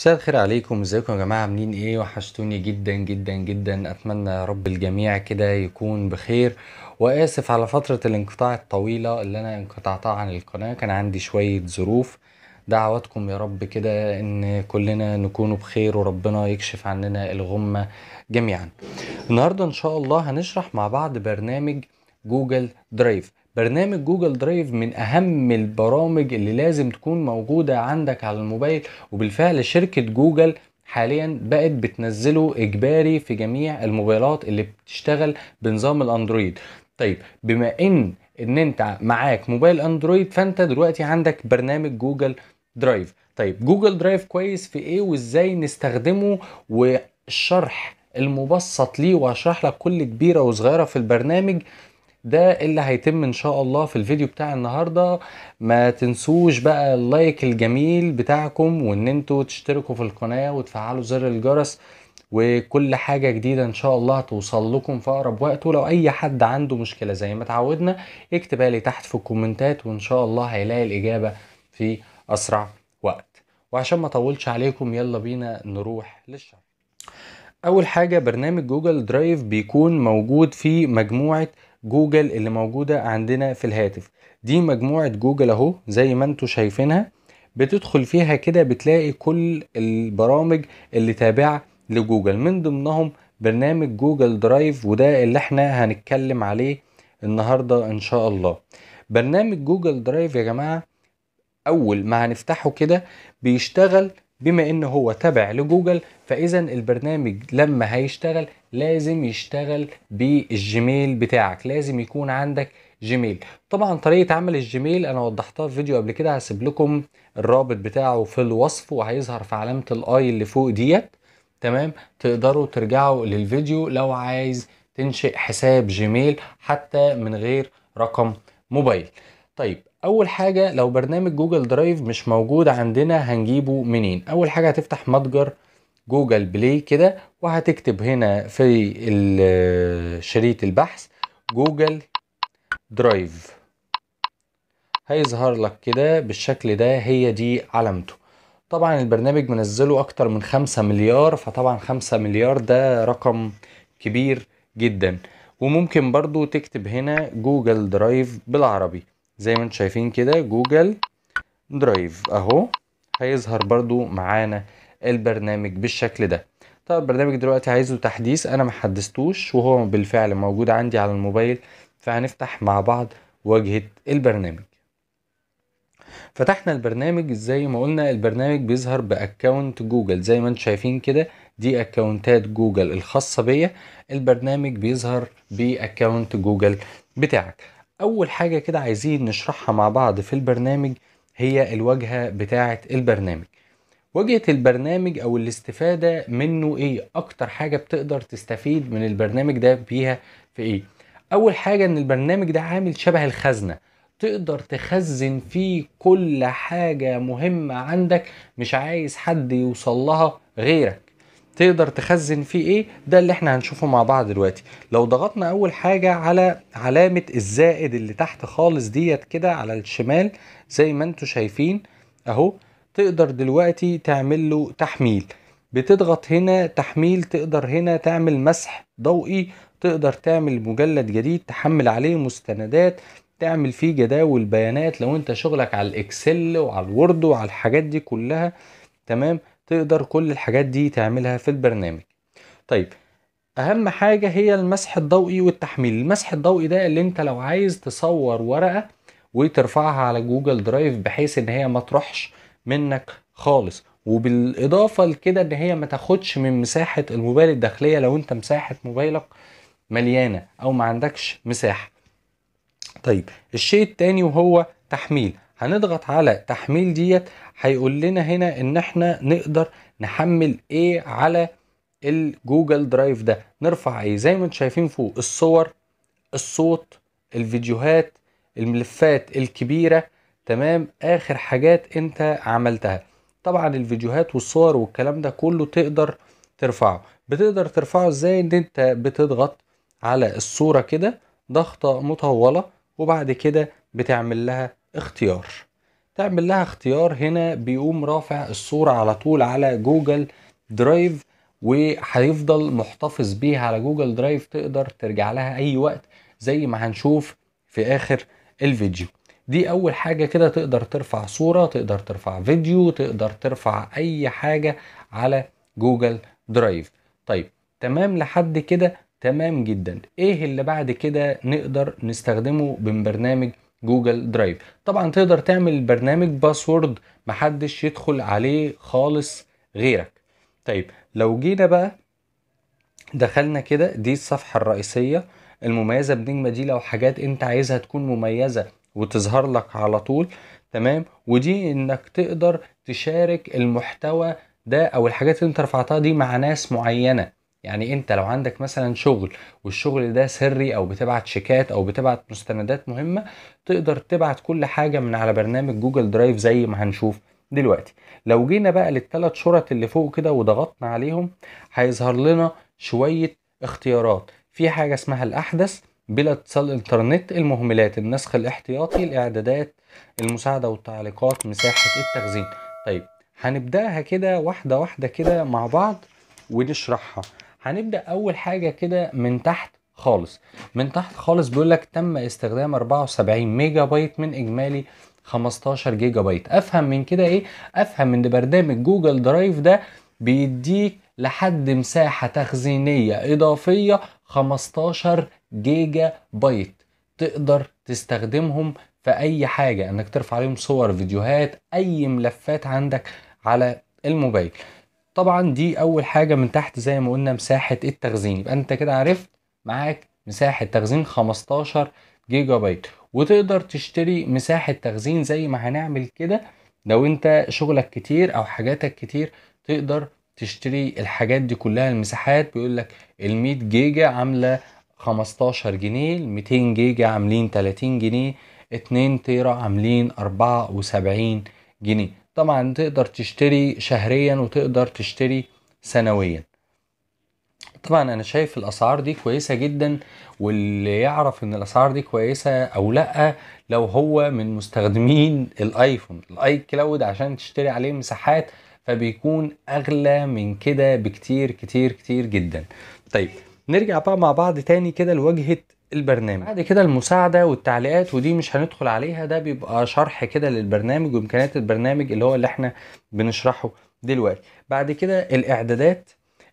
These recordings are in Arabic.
مساء الخير عليكم ازيكم يا جماعه عاملين ايه وحشتوني جدا جدا جدا اتمنى يا رب الجميع كده يكون بخير واسف على فتره الانقطاع الطويله اللي انا انقطعتها عن القناه كان عندي شويه ظروف دعواتكم يا رب كده ان كلنا نكون بخير وربنا يكشف عننا الغمه جميعا النهارده ان شاء الله هنشرح مع بعض برنامج جوجل درايف برنامج جوجل درايف من اهم البرامج اللي لازم تكون موجوده عندك على الموبايل وبالفعل شركه جوجل حاليا بقت بتنزله اجباري في جميع الموبايلات اللي بتشتغل بنظام الاندرويد طيب بما ان ان انت معاك موبايل اندرويد فانت دلوقتي عندك برنامج جوجل درايف طيب جوجل درايف كويس في ايه وازاي نستخدمه والشرح المبسط ليه وهشرح لك كل كبيره وصغيره في البرنامج ده اللي هيتم ان شاء الله في الفيديو بتاع النهارده ما تنسوش بقى اللايك الجميل بتاعكم وان انتوا تشتركوا في القناه وتفعلوا زر الجرس وكل حاجة جديدة ان شاء الله هتوصل لكم في اقرب وقت ولو اي حد عنده مشكلة زي ما اتعودنا اكتبها لي تحت في الكومنتات وان شاء الله هيلاقي الاجابة في اسرع وقت وعشان ما طولش عليكم يلا بينا نروح للشرح اول حاجة برنامج جوجل درايف بيكون موجود في مجموعة جوجل اللي موجودة عندنا في الهاتف دي مجموعة جوجل اهو زي ما انتوا شايفينها بتدخل فيها كده بتلاقي كل البرامج اللي تابعة لجوجل من ضمنهم برنامج جوجل درايف وده اللي احنا هنتكلم عليه النهاردة ان شاء الله برنامج جوجل درايف يا جماعة اول ما هنفتحه كده بيشتغل بما ان هو تابع لجوجل فاذا البرنامج لما هيشتغل لازم يشتغل بالجيميل بتاعك لازم يكون عندك جيميل طبعا طريقه عمل الجيميل انا وضحتها في فيديو قبل كده هسيب لكم الرابط بتاعه في الوصف وهيظهر في علامه الاي اللي فوق ديت تمام تقدروا ترجعوا للفيديو لو عايز تنشئ حساب جيميل حتى من غير رقم موبايل طيب اول حاجه لو برنامج جوجل درايف مش موجود عندنا هنجيبه منين اول حاجه هتفتح متجر جوجل بلاي كده وهتكتب هنا في شريط البحث جوجل درايف هيظهر لك كده بالشكل ده هي دي علامته طبعا البرنامج منزله اكتر من خمسة مليار فطبعا خمسة مليار ده رقم كبير جدا وممكن برضو تكتب هنا جوجل درايف بالعربي زي ما انتم شايفين كده جوجل درايف اهو هيظهر برضو معانا البرنامج بالشكل ده طب البرنامج دلوقتي عايزه تحديث انا ما حدثتوش وهو بالفعل موجود عندي على الموبايل فهنفتح مع بعض واجهه البرنامج فتحنا البرنامج زي ما قلنا البرنامج بيظهر باكونت جوجل زي ما انتم شايفين كده دي اكونتات جوجل الخاصه بيا البرنامج بيظهر باكونت جوجل بتاعك أول حاجة كده عايزين نشرحها مع بعض في البرنامج هي الواجهة بتاعة البرنامج واجهة البرنامج أو الاستفادة منه إيه أكتر حاجة بتقدر تستفيد من البرنامج ده بيها في إيه أول حاجة إن البرنامج ده عامل شبه الخزنة تقدر تخزن فيه كل حاجة مهمة عندك مش عايز حد يوصل لها غيرك تقدر تخزن فيه ايه ده اللي احنا هنشوفه مع بعض دلوقتي لو ضغطنا اول حاجه على علامه الزائد اللي تحت خالص ديت كده على الشمال زي ما انتم شايفين اهو تقدر دلوقتي تعمل له تحميل بتضغط هنا تحميل تقدر هنا تعمل مسح ضوئي تقدر تعمل مجلد جديد تحمل عليه مستندات تعمل فيه جداول بيانات لو انت شغلك على الاكسل وعلى الوورد وعلى الحاجات دي كلها تمام تقدر كل الحاجات دي تعملها في البرنامج طيب اهم حاجة هي المسح الضوئي والتحميل المسح الضوئي ده اللي انت لو عايز تصور ورقة وترفعها على جوجل درايف بحيث ان هي ما تروحش منك خالص وبالاضافة لكده ان هي ما تاخدش من مساحة الموبايل الداخلية لو انت مساحة موبايلك مليانة او ما عندكش مساحة طيب الشيء التاني وهو تحميل هنضغط على تحميل ديت هيقول لنا هنا ان احنا نقدر نحمل ايه على الجوجل درايف ده نرفع ايه زي ما انتم شايفين فوق الصور الصوت الفيديوهات الملفات الكبيرة تمام اخر حاجات انت عملتها طبعا الفيديوهات والصور والكلام ده كله تقدر ترفعه بتقدر ترفعه ازاي ان انت بتضغط على الصورة كده ضغطة مطولة وبعد كده بتعمل لها اختيار تعمل لها اختيار هنا بيقوم رافع الصورة على طول على جوجل درايف وهيفضل محتفظ بيها على جوجل درايف تقدر ترجع لها اي وقت زي ما هنشوف في اخر الفيديو دي اول حاجه كده تقدر ترفع صوره تقدر ترفع فيديو تقدر ترفع اي حاجه على جوجل درايف طيب تمام لحد كده تمام جدا ايه اللي بعد كده نقدر نستخدمه من برنامج جوجل درايف طبعا تقدر تعمل برنامج باسورد محدش يدخل عليه خالص غيرك طيب لو جينا بقى دخلنا كده دي الصفحة الرئيسية المميزة بنجمة دي لو حاجات انت عايزها تكون مميزة وتظهر لك على طول تمام ودي انك تقدر تشارك المحتوى ده او الحاجات اللي انت رفعتها دي مع ناس معينة يعني انت لو عندك مثلا شغل والشغل ده سري او بتبعت شيكات او بتبعت مستندات مهمه تقدر تبعت كل حاجه من على برنامج جوجل درايف زي ما هنشوف دلوقتي لو جينا بقى للثلاث شرط اللي فوق كده وضغطنا عليهم هيظهر لنا شويه اختيارات في حاجه اسمها الاحدث بلا اتصال انترنت المهملات النسخ الاحتياطي الاعدادات المساعده والتعليقات مساحه التخزين طيب هنبداها كده واحده واحده كده مع بعض ونشرحها هنبدا اول حاجه كده من تحت خالص من تحت خالص بيقول لك تم استخدام 74 ميجا بايت من اجمالي 15 جيجا بايت افهم من كده ايه افهم ان برنامج جوجل درايف ده بيديك لحد مساحه تخزينيه اضافيه 15 جيجا بايت تقدر تستخدمهم في اي حاجه انك ترفع عليهم صور فيديوهات اي ملفات عندك على الموبايل طبعا دي اول حاجه من تحت زي ما قلنا مساحه التخزين يبقى انت كده عرفت معاك مساحه تخزين 15 جيجا بايت وتقدر تشتري مساحه تخزين زي ما هنعمل كده لو انت شغلك كتير او حاجاتك كتير تقدر تشتري الحاجات دي كلها المساحات بيقول لك ال 100 جيجا عامله 15 جنيه ال 200 جيجا عاملين 30 جنيه 2 تيرا عاملين 74 جنيه طبعا تقدر تشتري شهريا وتقدر تشتري سنويا طبعا انا شايف الاسعار دي كويسه جدا واللي يعرف ان الاسعار دي كويسه او لا لو هو من مستخدمين الايفون الاي كلاود عشان تشتري عليه مساحات فبيكون اغلى من كده بكتير كتير كتير جدا طيب نرجع بقى مع بعض تاني كده لواجهه البرنامج بعد كده المساعده والتعليقات ودي مش هندخل عليها ده بيبقى شرح كده للبرنامج وامكانيات البرنامج اللي هو اللي احنا بنشرحه دلوقتي بعد كده الاعدادات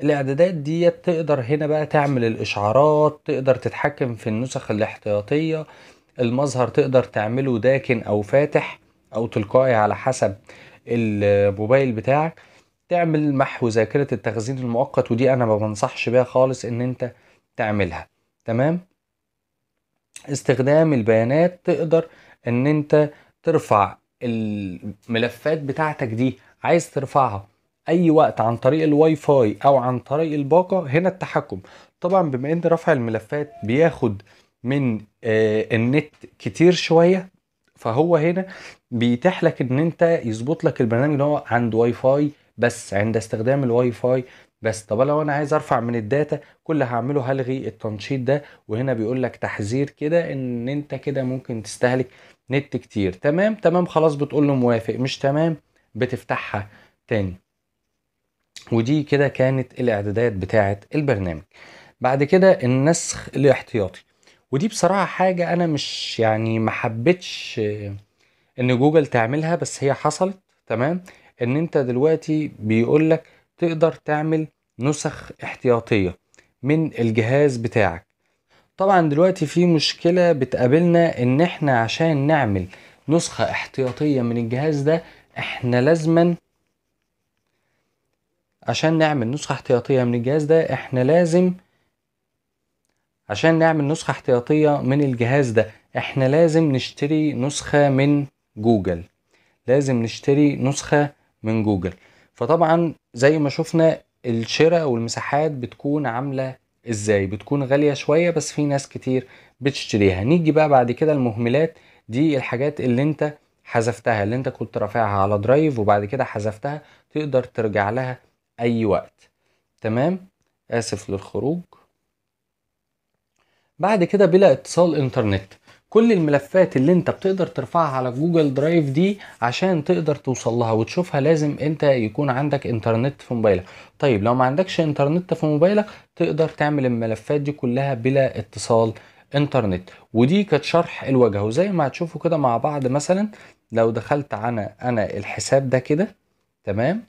الاعدادات دي تقدر هنا بقى تعمل الاشعارات تقدر تتحكم في النسخ الاحتياطيه المظهر تقدر تعمله داكن او فاتح او تلقائي على حسب الموبايل بتاعك تعمل محو ذاكره التخزين المؤقت ودي انا ما بنصحش بيها خالص ان انت تعملها تمام استخدام البيانات تقدر ان انت ترفع الملفات بتاعتك دي عايز ترفعها اي وقت عن طريق الواي فاي او عن طريق الباقه هنا التحكم طبعا بما ان رفع الملفات بياخد من آه، النت كتير شويه فهو هنا بيتيح لك ان انت يظبط لك البرنامج اللي هو عند واي فاي بس عند استخدام الواي فاي بس طب لو انا عايز ارفع من الداتا كل اللي هعمله هلغي التنشيط ده وهنا بيقول لك تحذير كده ان انت كده ممكن تستهلك نت كتير تمام تمام خلاص بتقول له موافق مش تمام بتفتحها تاني ودي كده كانت الاعدادات بتاعه البرنامج بعد كده النسخ الاحتياطي ودي بصراحه حاجه انا مش يعني ما حبيتش ان جوجل تعملها بس هي حصلت تمام ان انت دلوقتي بيقول لك تقدر تعمل نسخ احتياطية من الجهاز بتاعك طبعا دلوقتي في مشكلة بتقابلنا ان احنا عشان نعمل نسخة احتياطية من الجهاز ده احنا لازما عشان نعمل نسخة احتياطية من الجهاز ده احنا لازم عشان نعمل نسخة احتياطية من الجهاز ده احنا لازم نشتري نسخة من جوجل لازم نشتري نسخة من جوجل فطبعا زي ما شفنا الشراء والمساحات بتكون عامله ازاي بتكون غاليه شويه بس في ناس كتير بتشتريها نيجي بقى بعد كده المهملات دي الحاجات اللي انت حذفتها اللي انت كنت رافعها على درايف وبعد كده حذفتها تقدر ترجع لها اي وقت تمام اسف للخروج بعد كده بلا اتصال انترنت كل الملفات اللي انت بتقدر ترفعها على جوجل درايف دي عشان تقدر توصل لها وتشوفها لازم انت يكون عندك انترنت في موبايلك طيب لو ما عندكش انترنت في موبايلك تقدر تعمل الملفات دي كلها بلا اتصال انترنت ودي كانت شرح الواجهه وزي ما هتشوفوا كده مع بعض مثلا لو دخلت على انا الحساب ده كده تمام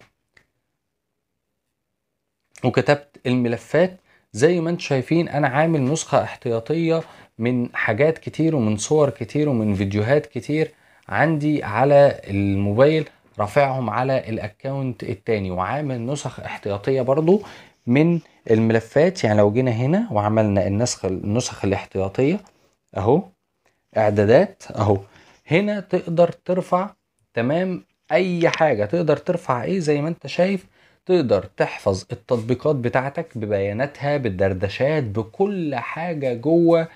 وكتبت الملفات زي ما انتم شايفين انا عامل نسخه احتياطيه من حاجات كتير ومن صور كتير ومن فيديوهات كتير عندي على الموبايل رافعهم على الاكونت التاني وعامل نسخ احتياطيه برضو من الملفات يعني لو جينا هنا وعملنا النسخ النسخ الاحتياطيه اهو اعدادات اهو هنا تقدر ترفع تمام اي حاجه تقدر ترفع ايه زي ما انت شايف تقدر تحفظ التطبيقات بتاعتك ببياناتها بالدردشات بكل حاجه جوه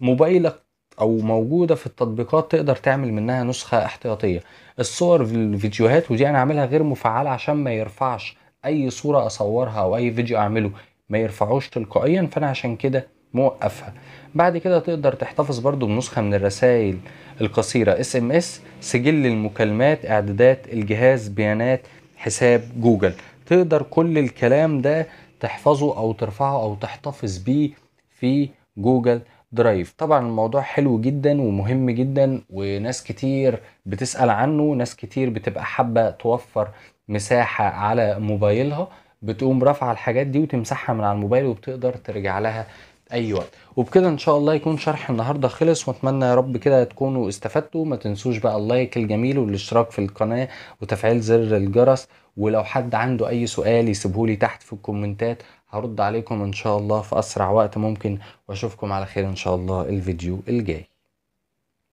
موبايلك او موجوده في التطبيقات تقدر تعمل منها نسخه احتياطيه الصور الفيديوهات ودي انا عاملها غير مفعله عشان ما يرفعش اي صوره اصورها او اي فيديو اعمله ما يرفعوش تلقائيا فانا عشان كده موقفها بعد كده تقدر تحتفظ برضو بنسخه من الرسائل القصيره اس ام اس سجل المكالمات اعدادات الجهاز بيانات حساب جوجل تقدر كل الكلام ده تحفظه او ترفعه او تحتفظ بيه في جوجل درايف طبعا الموضوع حلو جدا ومهم جدا وناس كتير بتسأل عنه ناس كتير بتبقى حابة توفر مساحة على موبايلها بتقوم رافعة الحاجات دي وتمسحها من على الموبايل وبتقدر ترجع لها اي وقت وبكده ان شاء الله يكون شرح النهارده خلص واتمنى يا رب كده تكونوا استفدتوا ما تنسوش بقى اللايك الجميل والاشتراك في القناه وتفعيل زر الجرس ولو حد عنده اي سؤال يسيبهولي تحت في الكومنتات هرد عليكم ان شاء الله في اسرع وقت ممكن واشوفكم على خير ان شاء الله الفيديو الجاي